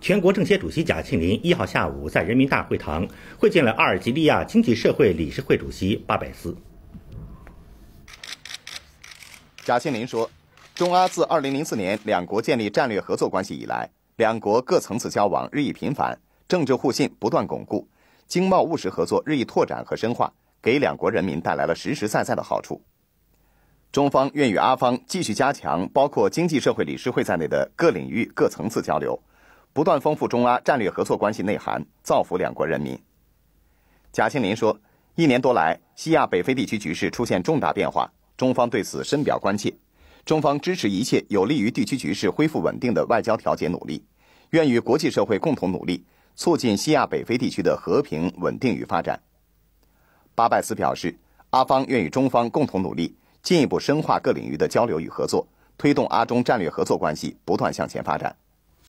全国政协主席贾庆林一号下午在人民大会堂会见了阿尔及利亚经济社会理事会主席巴百斯。贾庆林说，中阿自二零零四年两国建立战略合作关系以来，两国各层次交往日益频繁，政治互信不断巩固，经贸务实合作日益拓展和深化，给两国人民带来了实实在在的好处。中方愿与阿方继续加强包括经济社会理事会在内的各领域各层次交流。不断丰富中阿战略合作关系内涵，造福两国人民。贾庆林说，一年多来，西亚北非地区局势出现重大变化，中方对此深表关切。中方支持一切有利于地区局势恢复稳定的外交调解努力，愿与国际社会共同努力，促进西亚北非地区的和平稳定与发展。巴拜斯表示，阿方愿与中方共同努力，进一步深化各领域的交流与合作，推动阿中战略合作关系不断向前发展。